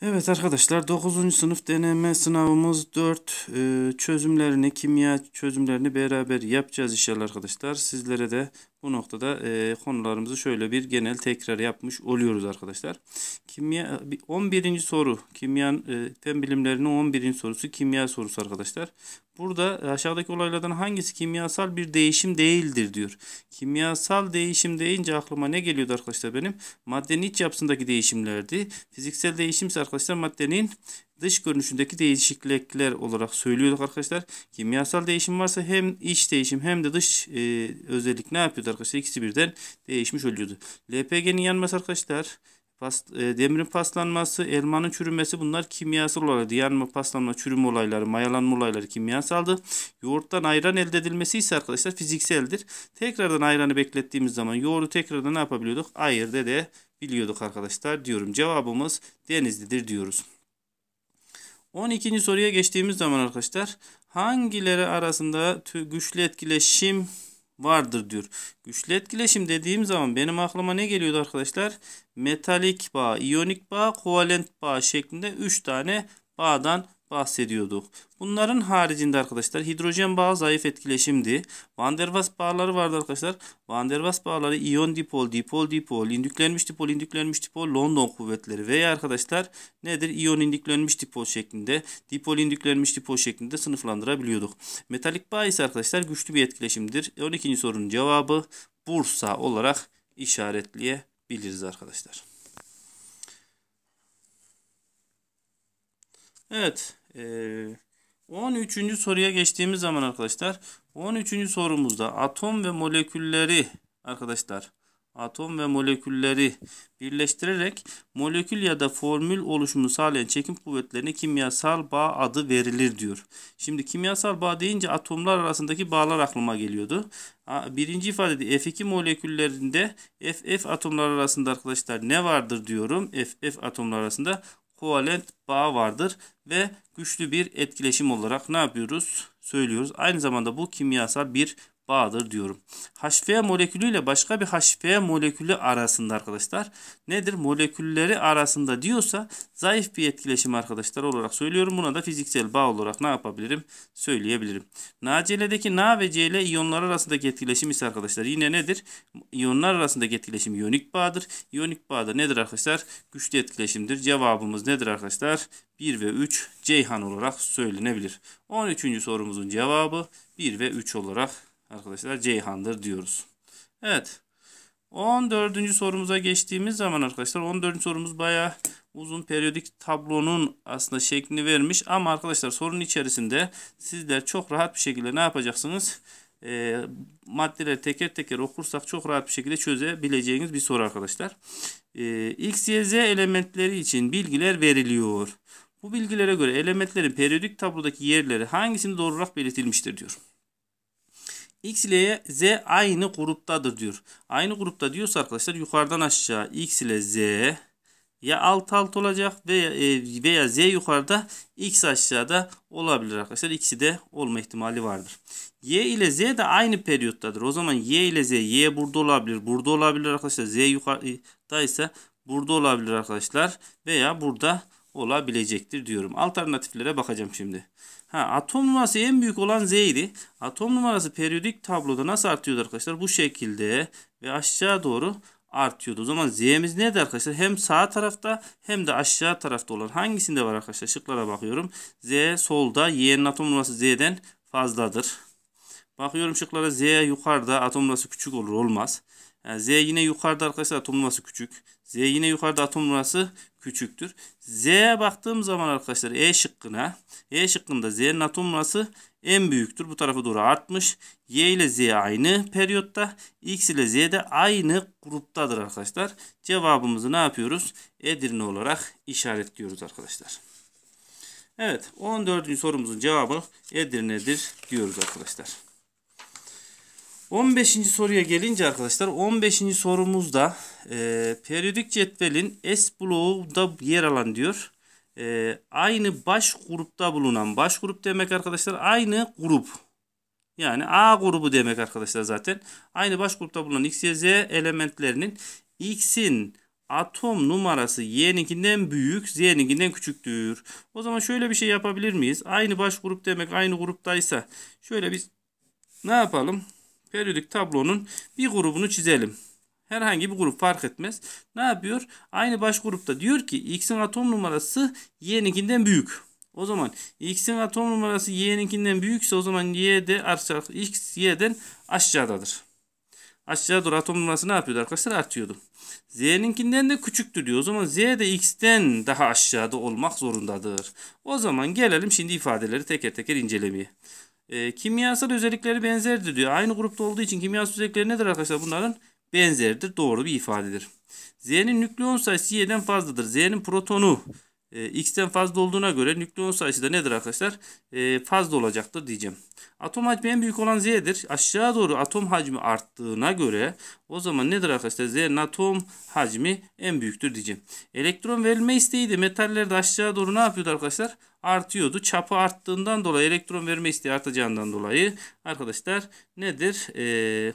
Evet arkadaşlar 9. sınıf deneme sınavımız 4 ee, çözümlerini kimya çözümlerini beraber yapacağız inşallah arkadaşlar. Sizlere de bu noktada e, konularımızı şöyle bir genel tekrar yapmış oluyoruz arkadaşlar. Kimya 11. soru Kimyan e, fen bilimlerinin 11. sorusu kimya sorusu arkadaşlar. Burada aşağıdaki olaylardan hangisi kimyasal bir değişim değildir diyor. Kimyasal değişim deyince aklıma ne geliyordu arkadaşlar benim? Maddenin iç yapısındaki değişimlerdi. Fiziksel değişimse arkadaşlar maddenin dış görünüşündeki değişiklikler olarak söylüyorduk arkadaşlar. Kimyasal değişim varsa hem iç değişim hem de dış e, özellik ne yapıyordu arkadaşlar? İkisi birden değişmiş oluyordu. LPG'nin yanması arkadaşlar pas, e, demirin paslanması, elmanın çürümesi bunlar kimyasal olaylardı. Yanma, paslanma, çürüme olayları, mayalanma olayları kimyasaldı. Yoğurttan ayran elde edilmesi ise arkadaşlar fizikseldir. Tekrardan ayranı beklettiğimiz zaman yoğurdu tekrardan ne yapabiliyorduk? ayırda de biliyorduk arkadaşlar diyorum. Cevabımız denizlidir diyoruz. 12. soruya geçtiğimiz zaman arkadaşlar hangileri arasında güçlü etkileşim vardır diyor. Güçlü etkileşim dediğim zaman benim aklıma ne geliyordu arkadaşlar? Metalik bağ, iyonik bağ, kovalent bağ şeklinde 3 tane bağdan bahsediyorduk. Bunların haricinde arkadaşlar hidrojen bağı zayıf etkileşimdi. Van der Waals bağları vardı arkadaşlar. Van der Waals bağları iyon dipol, dipol dipol, indüklenmiş dipol, indüklenmiş dipol, London kuvvetleri veya arkadaşlar nedir? İyon indüklenmiş dipol şeklinde, dipol indüklenmiş dipol şeklinde sınıflandırabiliyorduk. Metalik bağ ise arkadaşlar güçlü bir etkileşimdir. 12. sorunun cevabı Bursa olarak işaretleyebiliriz arkadaşlar. Evet. E, 13. soruya geçtiğimiz zaman arkadaşlar 13. sorumuzda atom ve molekülleri arkadaşlar atom ve molekülleri birleştirerek molekül ya da formül oluşumu sağlayan çekim kuvvetlerine kimyasal bağ adı verilir diyor. Şimdi kimyasal bağ deyince atomlar arasındaki bağlar aklıma geliyordu. Birinci ifadede F2 moleküllerinde FF atomlar arasında arkadaşlar ne vardır diyorum. FF atomlar arasında kovalent bağ vardır ve güçlü bir etkileşim olarak ne yapıyoruz? Söylüyoruz. Aynı zamanda bu kimyasal bir bağdır diyorum. HF molekülü ile başka bir HF molekülü arasında arkadaşlar nedir? Molekülleri arasında diyorsa zayıf bir etkileşim arkadaşlar olarak söylüyorum. Buna da fiziksel bağ olarak ne yapabilirim? Söyleyebilirim. NaCl'deki Na ve Cl iyonlar arasındaki etkileşim ise arkadaşlar yine nedir? İyonlar arasındaki etkileşim iyonik bağdır. İyonik bağda nedir arkadaşlar? Güçlü etkileşimdir. Cevabımız nedir arkadaşlar? 1 ve 3 Ceyhan olarak söylenebilir. 13. sorumuzun cevabı 1 ve 3 olarak arkadaşlar Ceyhan'dır diyoruz. Evet. 14. sorumuza geçtiğimiz zaman arkadaşlar 14. sorumuz baya uzun periyodik tablonun aslında şeklini vermiş. Ama arkadaşlar sorunun içerisinde sizler çok rahat bir şekilde ne yapacaksınız? E, maddeleri teker teker okursak çok rahat bir şekilde çözebileceğiniz bir soru arkadaşlar. E, X, Y, Z elementleri için bilgiler veriliyor. Bu bilgilere göre elementlerin periyodik tablodaki yerleri hangisini doğru olarak belirtilmiştir diyor. X ile Z aynı gruptadır diyor. Aynı grupta diyorsa arkadaşlar yukarıdan aşağı X ile Z ya alt alt olacak veya, e, veya Z yukarıda X aşağıda olabilir arkadaşlar. İkisi de olma ihtimali vardır. Y ile Z de aynı periyottadır. O zaman Y ile Z Y burada olabilir. Burada olabilir arkadaşlar. Z yukarıdaysa burada olabilir arkadaşlar. Veya burada olabilecektir diyorum. Alternatiflere bakacağım şimdi. Ha, atom numarası en büyük olan Z idi. Atom numarası periyodik tabloda nasıl artıyordu arkadaşlar? Bu şekilde ve aşağı doğru artıyordu. O zaman Z'miz nerede arkadaşlar? Hem sağ tarafta hem de aşağı tarafta olan hangisinde var arkadaşlar? Şıklara bakıyorum. Z solda. Y'nin atom numarası Z'den fazladır. Bakıyorum şıklara Z yukarıda atom numarası küçük olur olmaz. Yani Z yine yukarıda arkadaşlar atom numarası küçük. Z yine yukarıda atom numarası küçüktür. Z'ye baktığım zaman arkadaşlar E şıkkına E şıkkında Z'nin atom numarası en büyüktür. Bu tarafa doğru artmış. Y ile Z aynı periyotta. X ile Z de aynı gruptadır arkadaşlar. Cevabımızı ne yapıyoruz? Edirne olarak işaretliyoruz arkadaşlar. Evet 14. sorumuzun cevabı Edirne'dir diyoruz arkadaşlar. 15. soruya gelince arkadaşlar 15. sorumuzda e, periyodik cetvelin S da yer alan diyor. E, aynı baş grupta bulunan baş grup demek arkadaşlar aynı grup. Yani A grubu demek arkadaşlar zaten. Aynı baş grupta bulunan X, Y, Z elementlerinin X'in atom numarası Y'ninkinden büyük, Z'ninkinden küçüktür. O zaman şöyle bir şey yapabilir miyiz? Aynı baş grup demek aynı gruptaysa şöyle biz ne yapalım? Periyodik tablonun bir grubunu çizelim. Herhangi bir grup fark etmez. Ne yapıyor? Aynı baş grupta diyor ki X'in atom numarası Y'ninkinden büyük. O zaman X'in atom numarası Y'ninkinden büyükse o zaman Y'de de X Y'den aşağıdadır. Aşağıda doğru atom numarası ne yapıyordu arkadaşlar? Artıyordu. Z'ninkinden de küçüktür diyor. O zaman Z de X'ten daha aşağıda olmak zorundadır. O zaman gelelim şimdi ifadeleri teker teker incelemeye. E, kimyasal özellikleri benzerdir diyor. Aynı grupta olduğu için kimyasal özellikleri nedir arkadaşlar? Bunların benzerdir. Doğru bir ifadedir. Z'nin nükleon sayısı Y'den fazladır. Z'nin protonu e, x'ten fazla olduğuna göre nükleon sayısı da nedir arkadaşlar? E, fazla olacaktır diyeceğim. Atom hacmi en büyük olan Z'dir. Aşağı doğru atom hacmi arttığına göre o zaman nedir arkadaşlar? Z'nin atom hacmi en büyüktür diyeceğim. Elektron verilme isteği de metallerde aşağı doğru ne yapıyordu arkadaşlar? Artıyordu. Çapı arttığından dolayı elektron verme isteği artacağından dolayı arkadaşlar nedir? Eee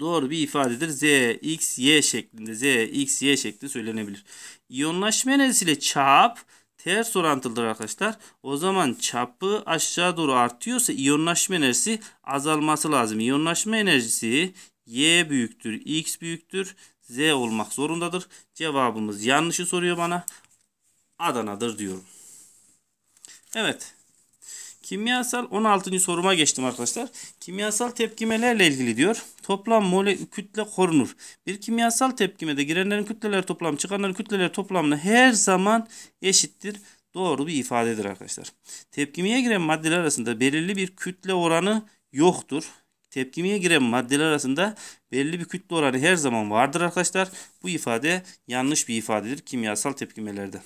doğru bir ifadedir. Z, X, Y şeklinde. Z, X, Y şeklinde söylenebilir. İyonlaşma enerjisiyle çap ters orantılıdır arkadaşlar. O zaman çapı aşağı doğru artıyorsa iyonlaşma enerjisi azalması lazım. İyonlaşma enerjisi Y büyüktür, X büyüktür, Z olmak zorundadır. Cevabımız yanlışı soruyor bana. Adana'dır diyorum. Evet. Kimyasal 16. soruma geçtim arkadaşlar. Kimyasal tepkimelerle ilgili diyor. Toplam mole kütle korunur. Bir kimyasal tepkimede girenlerin kütleler toplamı çıkanların kütleler toplamına her zaman eşittir. Doğru bir ifadedir arkadaşlar. Tepkimeye giren maddeler arasında belirli bir kütle oranı yoktur. Tepkimeye giren maddeler arasında belli bir kütle oranı her zaman vardır arkadaşlar. Bu ifade yanlış bir ifadedir kimyasal tepkimelerde.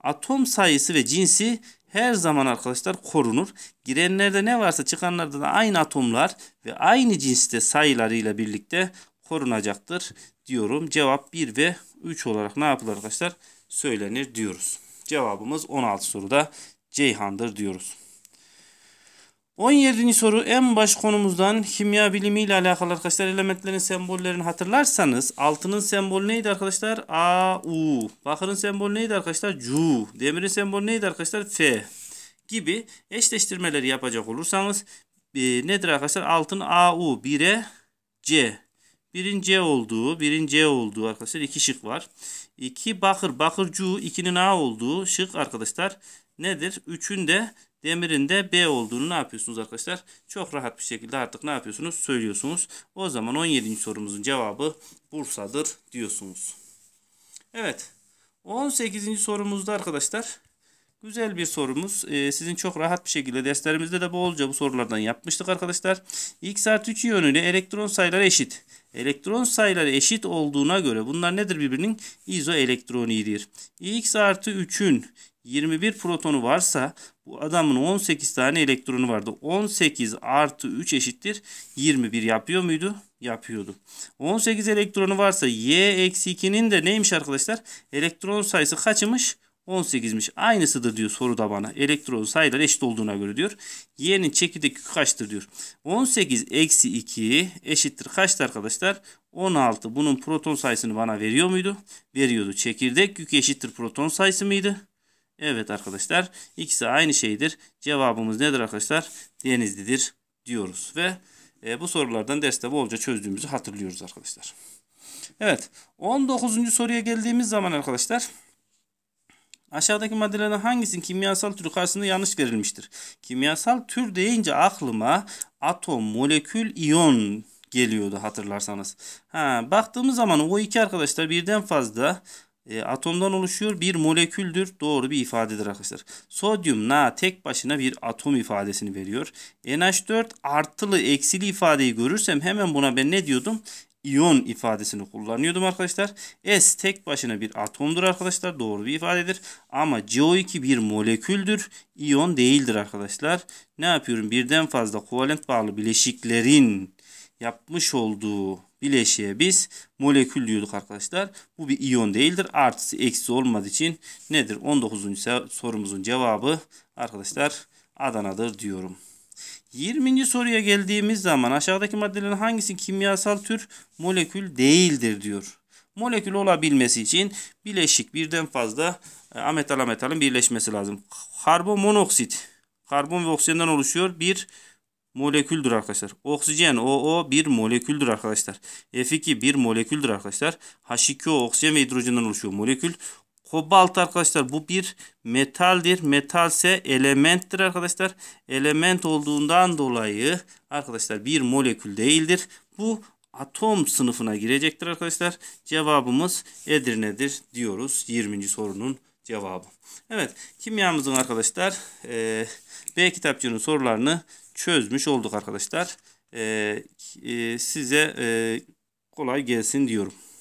Atom sayısı ve cinsi her zaman arkadaşlar korunur. Girenlerde ne varsa çıkanlarda da aynı atomlar ve aynı cinste sayılarıyla birlikte korunacaktır diyorum. Cevap 1 ve 3 olarak ne yapılır arkadaşlar? Söylenir diyoruz. Cevabımız 16 soruda Ceyhan'dır diyoruz. 17. soru en baş konumuzdan kimya bilimi ile alakalı arkadaşlar. Elementlerin sembollerini hatırlarsanız altının sembolü neydi arkadaşlar? A, U. Bakırın sembolü neydi arkadaşlar? Cu. Demirin sembolü neydi arkadaşlar? F. Gibi eşleştirmeleri yapacak olursanız e, nedir arkadaşlar? Altın A, U. 1'e C. Birin C olduğu, birin C olduğu arkadaşlar iki şık var. 2 bakır, bakır cu, 2'nin A olduğu şık arkadaşlar nedir? 3'ün de demirin de B olduğunu ne yapıyorsunuz arkadaşlar? Çok rahat bir şekilde artık ne yapıyorsunuz? Söylüyorsunuz. O zaman 17. sorumuzun cevabı Bursa'dır diyorsunuz. Evet. 18. sorumuzda arkadaşlar Güzel bir sorumuz. Ee, sizin çok rahat bir şekilde derslerimizde de bolca bu sorulardan yapmıştık arkadaşlar. X artı 3 yönüyle elektron sayıları eşit. Elektron sayıları eşit olduğuna göre bunlar nedir birbirinin? İzoelektroniğidir. X artı 3'ün 21 protonu varsa bu adamın 18 tane elektronu vardı. 18 artı 3 eşittir 21 yapıyor muydu? Yapıyordu. 18 elektronu varsa y eksi 2'nin de neymiş arkadaşlar? Elektron sayısı kaçmış? 18'miş. Aynısıdır diyor soruda bana. Elektron sayılar eşit olduğuna göre diyor. Y'nin çekirdek yükü kaçtır diyor. 18 eksi 2 eşittir kaçtı arkadaşlar? 16. Bunun proton sayısını bana veriyor muydu? Veriyordu. Çekirdek yükü eşittir proton sayısı mıydı? Evet arkadaşlar. ikisi aynı şeydir. Cevabımız nedir arkadaşlar? Denizlidir diyoruz. Ve e, bu sorulardan derste bolca çözdüğümüzü hatırlıyoruz arkadaşlar. Evet. 19. soruya geldiğimiz zaman arkadaşlar. Aşağıdaki maddelerden hangisinin kimyasal türü karşısında yanlış verilmiştir? Kimyasal tür deyince aklıma atom, molekül, iyon geliyordu hatırlarsanız. Ha, baktığımız zaman o iki arkadaşlar birden fazla e, atomdan oluşuyor. Bir moleküldür. Doğru bir ifadedir arkadaşlar. Sodyum na tek başına bir atom ifadesini veriyor. NH4 artılı eksili ifadeyi görürsem hemen buna ben ne diyordum? iyon ifadesini kullanıyordum arkadaşlar. S tek başına bir atomdur arkadaşlar. Doğru bir ifadedir. Ama CO2 bir moleküldür. İyon değildir arkadaşlar. Ne yapıyorum? Birden fazla kovalent bağlı bileşiklerin yapmış olduğu bileşiğe biz molekül diyorduk arkadaşlar. Bu bir iyon değildir. Artısı eksi olmadığı için nedir? 19. sorumuzun cevabı arkadaşlar Adana'dır diyorum. 20. soruya geldiğimiz zaman aşağıdaki maddelerin hangisi kimyasal tür molekül değildir diyor. Molekül olabilmesi için bileşik birden fazla e, ametal ametalın birleşmesi lazım. Karbon monoksit karbon ve oksijenden oluşuyor bir moleküldür arkadaşlar. Oksijen OO bir moleküldür arkadaşlar. F2 bir moleküldür arkadaşlar. H2O oksijen ve hidrojenden oluşuyor molekül. Kobalt arkadaşlar bu bir metaldir. Metalse elementtir arkadaşlar. Element olduğundan dolayı arkadaşlar bir molekül değildir. Bu atom sınıfına girecektir arkadaşlar. Cevabımız Edirne'dir diyoruz 20. sorunun cevabı. Evet kimyamızın arkadaşlar e, B kitapçının sorularını çözmüş olduk arkadaşlar. E, e, size e, kolay gelsin diyorum.